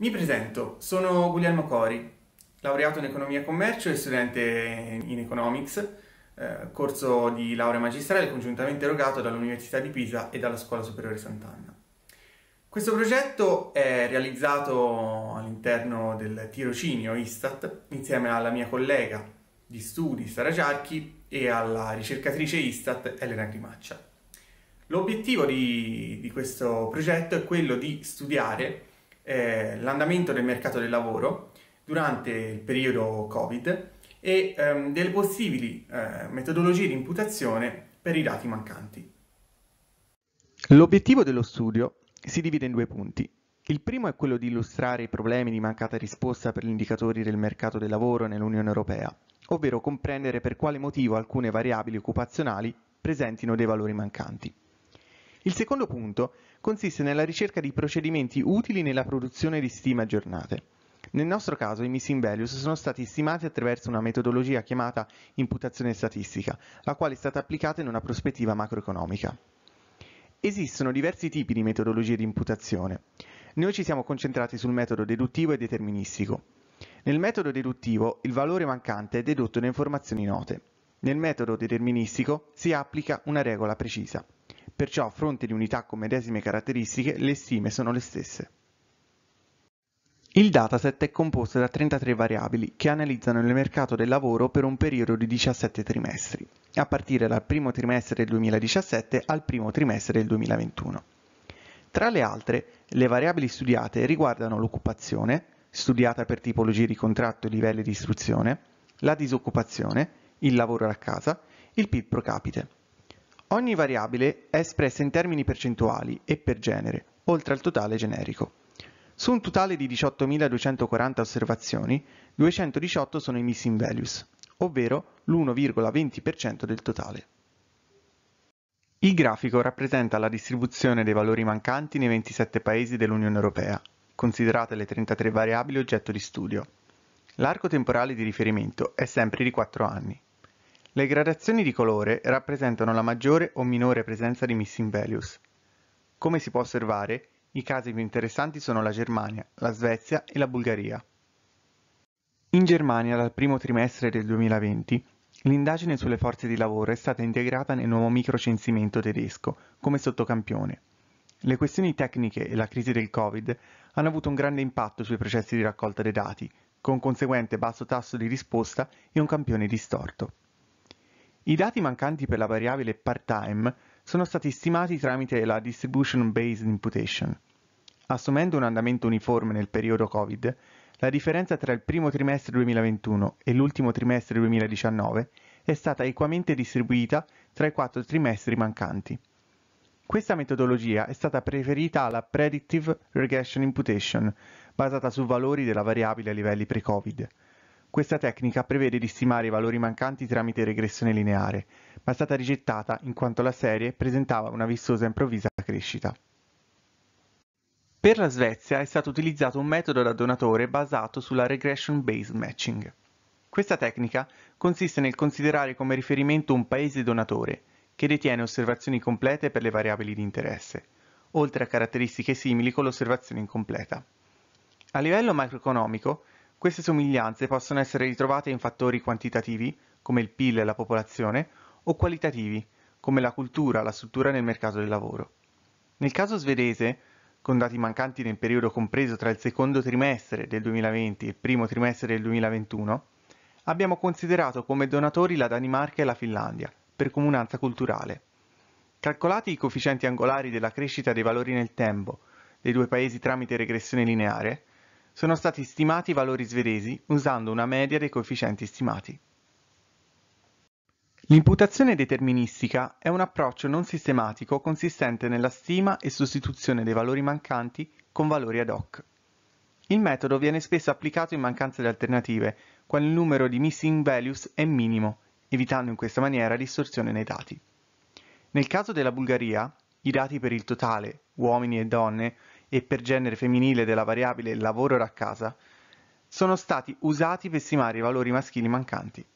Mi presento, sono Guglielmo Cori, laureato in economia e commercio e studente in economics, eh, corso di laurea magistrale congiuntamente erogato dall'Università di Pisa e dalla Scuola Superiore Sant'Anna. Questo progetto è realizzato all'interno del tirocinio Istat insieme alla mia collega di studi Sara Giarchi e alla ricercatrice Istat Elena Grimaccia. L'obiettivo di, di questo progetto è quello di studiare eh, l'andamento del mercato del lavoro durante il periodo Covid e ehm, delle possibili eh, metodologie di imputazione per i dati mancanti. L'obiettivo dello studio si divide in due punti. Il primo è quello di illustrare i problemi di mancata risposta per gli indicatori del mercato del lavoro nell'Unione Europea, ovvero comprendere per quale motivo alcune variabili occupazionali presentino dei valori mancanti. Il secondo punto consiste nella ricerca di procedimenti utili nella produzione di stime aggiornate. Nel nostro caso i missing values sono stati stimati attraverso una metodologia chiamata imputazione statistica, la quale è stata applicata in una prospettiva macroeconomica. Esistono diversi tipi di metodologie di imputazione. Noi ci siamo concentrati sul metodo deduttivo e deterministico. Nel metodo deduttivo il valore mancante è dedotto da informazioni note. Nel metodo deterministico si applica una regola precisa perciò a fronte di unità con medesime caratteristiche le stime sono le stesse. Il dataset è composto da 33 variabili che analizzano il mercato del lavoro per un periodo di 17 trimestri, a partire dal primo trimestre del 2017 al primo trimestre del 2021. Tra le altre, le variabili studiate riguardano l'occupazione, studiata per tipologie di contratto e livelli di istruzione, la disoccupazione, il lavoro da casa, il PIL pro capite. Ogni variabile è espressa in termini percentuali e per genere, oltre al totale generico. Su un totale di 18.240 osservazioni, 218 sono i missing values, ovvero l'1,20% del totale. Il grafico rappresenta la distribuzione dei valori mancanti nei 27 paesi dell'Unione Europea, considerate le 33 variabili oggetto di studio. L'arco temporale di riferimento è sempre di 4 anni. Le gradazioni di colore rappresentano la maggiore o minore presenza di missing values. Come si può osservare, i casi più interessanti sono la Germania, la Svezia e la Bulgaria. In Germania dal primo trimestre del 2020 l'indagine sulle forze di lavoro è stata integrata nel nuovo microcensimento tedesco come sottocampione. Le questioni tecniche e la crisi del Covid hanno avuto un grande impatto sui processi di raccolta dei dati, con conseguente basso tasso di risposta e un campione distorto. I dati mancanti per la variabile part-time sono stati stimati tramite la Distribution Based Imputation. Assumendo un andamento uniforme nel periodo Covid, la differenza tra il primo trimestre 2021 e l'ultimo trimestre 2019 è stata equamente distribuita tra i quattro trimestri mancanti. Questa metodologia è stata preferita alla Predictive Regression Imputation, basata su valori della variabile a livelli pre-Covid, questa tecnica prevede di stimare i valori mancanti tramite regressione lineare, ma è stata rigettata in quanto la serie presentava una vistosa e improvvisa crescita. Per la Svezia è stato utilizzato un metodo da donatore basato sulla regression based matching. Questa tecnica consiste nel considerare come riferimento un paese donatore, che detiene osservazioni complete per le variabili di interesse, oltre a caratteristiche simili con l'osservazione incompleta. A livello macroeconomico, queste somiglianze possono essere ritrovate in fattori quantitativi, come il PIL e la popolazione, o qualitativi, come la cultura, la struttura nel mercato del lavoro. Nel caso svedese, con dati mancanti nel periodo compreso tra il secondo trimestre del 2020 e il primo trimestre del 2021, abbiamo considerato come donatori la Danimarca e la Finlandia, per comunanza culturale. Calcolati i coefficienti angolari della crescita dei valori nel tempo dei due paesi tramite regressione lineare, sono stati stimati i valori svedesi usando una media dei coefficienti stimati. L'imputazione deterministica è un approccio non sistematico consistente nella stima e sostituzione dei valori mancanti con valori ad hoc. Il metodo viene spesso applicato in mancanza di alternative, quando il numero di missing values è minimo, evitando in questa maniera distorsione nei dati. Nel caso della Bulgaria, i dati per il totale, uomini e donne, e per genere femminile della variabile lavoro era a casa, sono stati usati per stimare i valori maschili mancanti.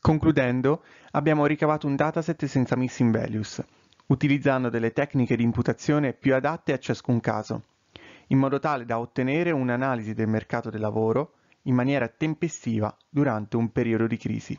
Concludendo, abbiamo ricavato un dataset senza missing values, utilizzando delle tecniche di imputazione più adatte a ciascun caso, in modo tale da ottenere un'analisi del mercato del lavoro in maniera tempestiva durante un periodo di crisi.